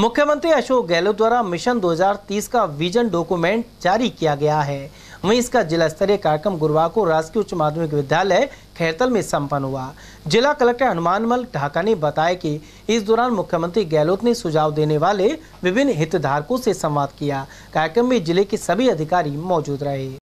मुख्यमंत्री अशोक गहलोत द्वारा मिशन 2030 का विजन डॉक्यूमेंट जारी किया गया है वहीं इसका जिला स्तरीय कार्यक्रम गुरुवार को राजकीय उच्च माध्यमिक विद्यालय खैरतल में संपन्न हुआ जिला कलेक्टर हनुमान मल ढाका ने बताया कि इस दौरान मुख्यमंत्री गहलोत ने सुझाव देने वाले विभिन्न हितधारकों से संवाद किया कार्यक्रम में जिले के सभी अधिकारी मौजूद रहे